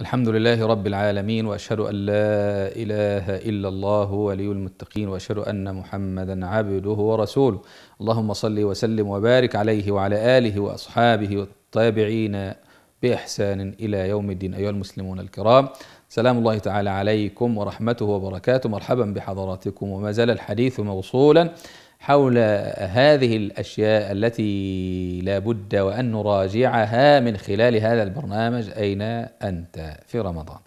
الحمد لله رب العالمين واشهد ان لا اله الا الله ولي المتقين واشهد ان محمدا عبده ورسوله اللهم صل وسلم وبارك عليه وعلى اله واصحابه والتابعين باحسان الى يوم الدين ايها المسلمون الكرام سلام الله تعالى عليكم ورحمته وبركاته مرحبا بحضراتكم وما زال الحديث موصولا حول هذه الاشياء التي لا بد وان نراجعها من خلال هذا البرنامج اين انت في رمضان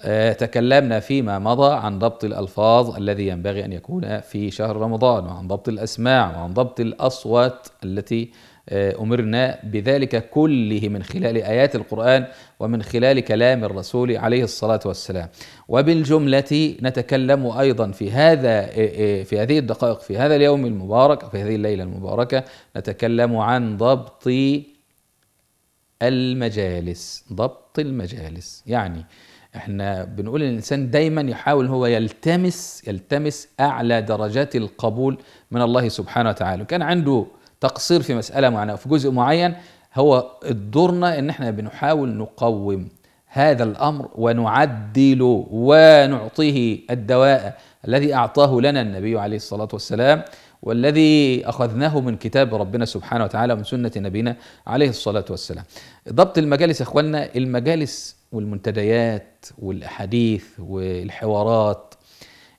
آه، تكلمنا فيما مضى عن ضبط الألفاظ الذي ينبغي أن يكون في شهر رمضان وعن ضبط الأسماع وعن ضبط الأصوات التي آه، أمرنا بذلك كله من خلال آيات القرآن ومن خلال كلام الرسول عليه الصلاة والسلام وبالجملة نتكلم أيضا في هذا آه، آه، في هذه الدقائق في هذا اليوم المبارك في هذه الليلة المباركة نتكلم عن ضبط المجالس ضبط المجالس يعني احنا بنقول ان الانسان دايما يحاول هو يلتمس يلتمس اعلى درجات القبول من الله سبحانه وتعالى كان عنده تقصير في مسألة معينة في جزء معين هو دورنا ان احنا بنحاول نقوم هذا الامر ونعدله ونعطيه الدواء الذي اعطاه لنا النبي عليه الصلاه والسلام والذي اخذناه من كتاب ربنا سبحانه وتعالى ومن سنه نبينا عليه الصلاه والسلام. ضبط المجالس يا اخواننا المجالس والمنتديات والاحاديث والحوارات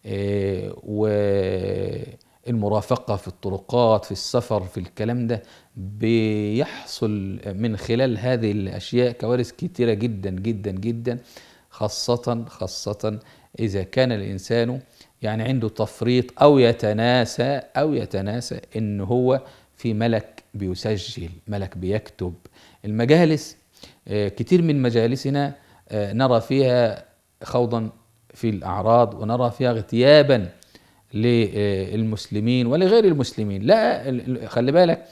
آه، و المرافقة في الطرقات في السفر في الكلام ده بيحصل من خلال هذه الأشياء كوارث كتيرة جدا جدا جدا خاصة خاصة إذا كان الإنسان يعني عنده تفريط أو يتناسى أو يتناسى إن هو في ملك بيسجل ملك بيكتب المجالس آه، كتير من مجالسنا آه، نرى فيها خوضا في الأعراض ونرى فيها اغتيابا للمسلمين ولغير المسلمين لا خلي بالك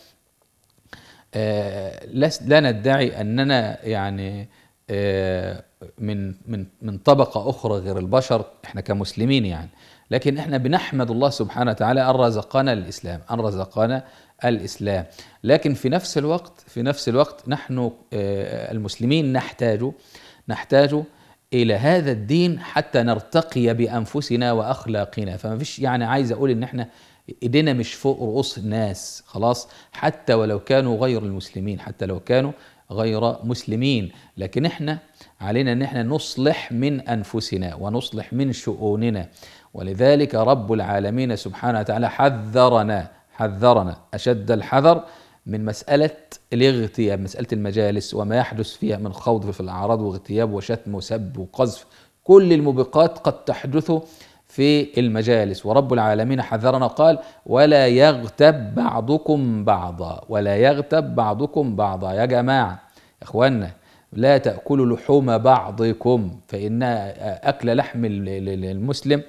آه، لا ندعي اننا يعني آه، من من من طبقه اخرى غير البشر احنا كمسلمين يعني لكن احنا بنحمد الله سبحانه وتعالى ان رزقنا الاسلام ان رزقنا الاسلام لكن في نفس الوقت في نفس الوقت نحن آه، المسلمين نحتاج نحتاج الى هذا الدين حتى نرتقي بانفسنا واخلاقنا فما فيش يعني عايز اقول ان احنا ايدينا مش فوق رؤوس الناس خلاص حتى ولو كانوا غير المسلمين حتى لو كانوا غير مسلمين لكن احنا علينا ان احنا نصلح من انفسنا ونصلح من شؤوننا ولذلك رب العالمين سبحانه وتعالى حذرنا حذرنا اشد الحذر من مسألة الاغتياب مسألة المجالس وما يحدث فيها من خوض في الأعراض واغتياب وشتم وسب وقذف كل الموبقات قد تحدث في المجالس ورب العالمين حذرنا قال ولا يغتب بعضكم بعضا ولا يغتب بعضكم بعضا يا جماعة إخواننا لا تأكلوا لحوم بعضكم فإن أكل لحم المسلم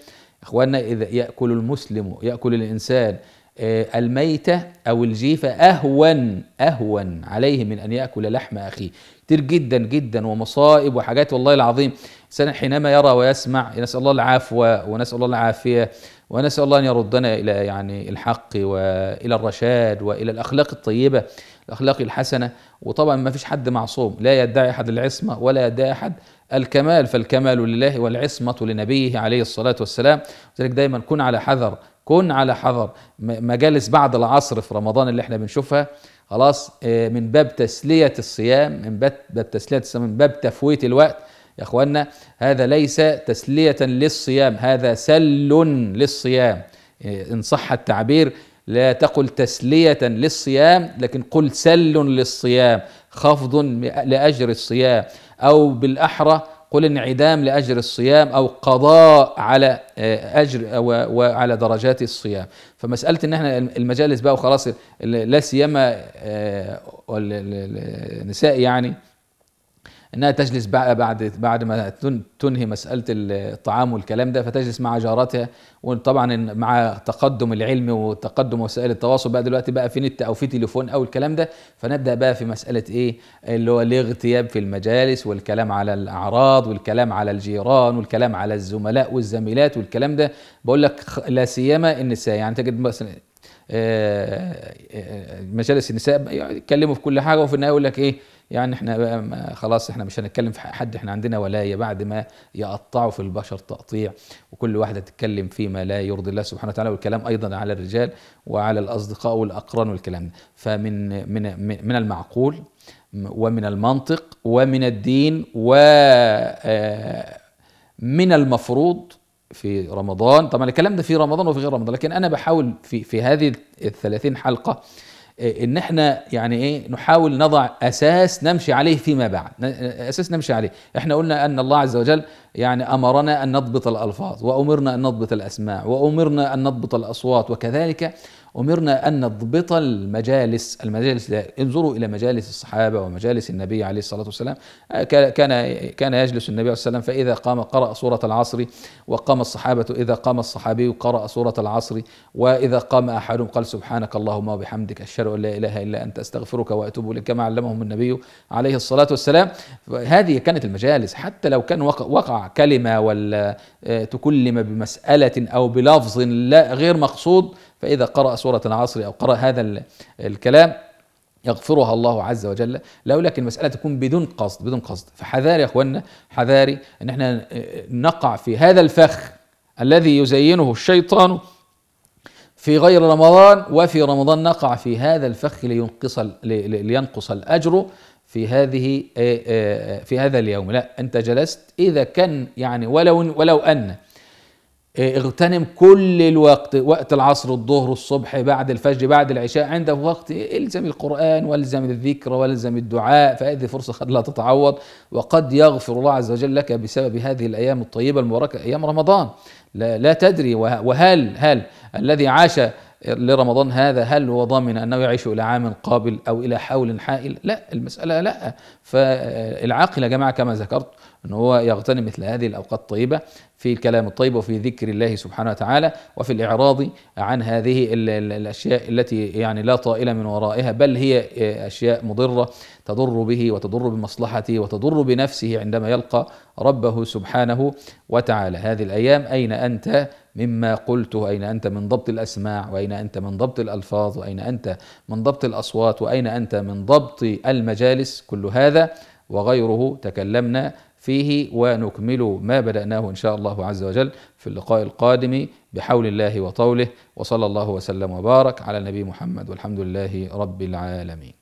إخواننا إذا يأكل المسلم يأكل الإنسان آه، الميتة أو الجيفة أهون أهون عليه من أن يأكل لحم أخيه كتير جدا جدا ومصائب وحاجات والله العظيم الإنسان حينما يرى ويسمع نسأل الله العفو ونسأل الله العافية ونسأل الله أن يردنا إلى يعني الحق وإلى الرشاد وإلى الأخلاق الطيبة الأخلاق الحسنة وطبعا ما فيش حد معصوم لا يدعي أحد العصمة ولا يدعي أحد الكمال فالكمال لله والعصمة لنبيه عليه الصلاة والسلام لذلك دايما كن على حذر كن على حذر مجالس بعد العصر في رمضان اللي احنا بنشوفها خلاص آه، من باب تسلية الصيام من باب تسلية الصيام من باب تفويت الوقت يا اخوانا هذا ليس تسلية للصيام هذا سل للصيام آه، ان صح التعبير لا تقل تسلية للصيام لكن قل سل للصيام خفض لأجر الصيام أو بالأحرى قل انعدام لاجر الصيام او قضاء على آه، اجر آه، وعلى درجات الصيام فمساله ان احنا المجالس بقى وخلاص لا سيما آه، النساء يعني انها تجلس بعد بعد ما تنهي مساله الطعام والكلام ده فتجلس مع جارتها وطبعا مع تقدم العلم وتقدم وسائل التواصل بقى دلوقتي بقى في نت او في تليفون او الكلام ده فنبدا بقى في مساله ايه اللي هو الاغتياب في المجالس والكلام على الاعراض والكلام على الجيران والكلام على الزملاء والزميلات والكلام ده بقول لك لا سيما النساء يعني تجد مثلا آه، آه، آه، مجالس النساء يتكلموا في كل حاجه وفي النهايه يقول لك ايه يعني احنا بقى خلاص احنا مش هنتكلم في حد احنا عندنا ولايه بعد ما يقطعوا في البشر تقطيع وكل واحده تتكلم فيما لا يرضي الله سبحانه وتعالى والكلام ايضا على الرجال وعلى الاصدقاء والاقران والكلام ده فمن من من المعقول ومن المنطق ومن الدين و آه، من المفروض في رمضان طبعا الكلام ده في رمضان وفي غير رمضان لكن انا بحاول في في هذه الثلاثين حلقه ان احنا يعني ايه نحاول نضع اساس نمشي عليه فيما بعد اساس نمشي عليه احنا قلنا ان الله عز وجل يعني امرنا ان نضبط الالفاظ وامرنا ان نضبط الاسماع وامرنا ان نضبط الاصوات وكذلك أمرنا أن نضبط المجالس المجالس انظروا إلى مجالس الصحابة ومجالس النبي عليه الصلاة والسلام آه، كان كان يجلس النبي عليه الصلاة والسلام فإذا قام قرأ سورة العصر وقام الصحابة إذا قام الصحابي قرأ سورة العصر وإذا قام أحدهم قال سبحانك اللهم وبحمدك أشهد أن لا إله إلا أنت أستغفرك وأتوب إليك كما علمهم النبي عليه الصلاة والسلام هذه كانت المجالس حتى لو كان وقع كلمة ولا آه، تكلم بمسألة أو بلفظ لا غير مقصود فإذا قرأ سورة العصر أو قرأ هذا الكلام يغفرها الله عز وجل له لكن المسألة تكون بدون قصد بدون قصد فحذاري يا أخوانا حذاري ان احنا آه، نقع في هذا الفخ الذي يزينه الشيطان في غير رمضان وفي رمضان نقع في هذا الفخ لينقص لينقص الاجر في هذه آه، آه، في هذا اليوم لا انت جلست اذا كان يعني ولو ولو ان إيه، اغتنم كل الوقت وقت العصر الظهر الصبح بعد الفجر بعد العشاء عندك وقت الزم القرآن والزم الذكر والزم الدعاء فهذه فرصة قد لا تتعوض وقد يغفر الله عز وجل لك بسبب هذه الأيام الطيبة المباركة أيام رمضان لا, لا تدري وهل هل الذي عاش لرمضان هذا هل هو ضامن أنه يعيش إلى عام قابل أو إلى حول حائل لا المسألة لا فالعاقل يا جماعة كما ذكرت أن هو يغتنم مثل هذه الأوقات الطيبة في الكلام الطيب وفي ذكر الله سبحانه وتعالى وفي الإعراض عن هذه الأشياء التي يعني لا طائل من ورائها بل هي أشياء مضرة تضر به وتضر بمصلحته وتضر بنفسه عندما يلقى ربه سبحانه وتعالى هذه الأيام أين أنت مما قلته أين أنت من ضبط الأسماع وأين أنت من ضبط الألفاظ وأين أنت من ضبط الأصوات وأين أنت من ضبط المجالس كل هذا وغيره تكلمنا فيه ونكمل ما بدأناه إن شاء الله عز وجل في اللقاء القادم بحول الله وطوله وصلى الله وسلم وبارك على النبي محمد والحمد لله رب العالمين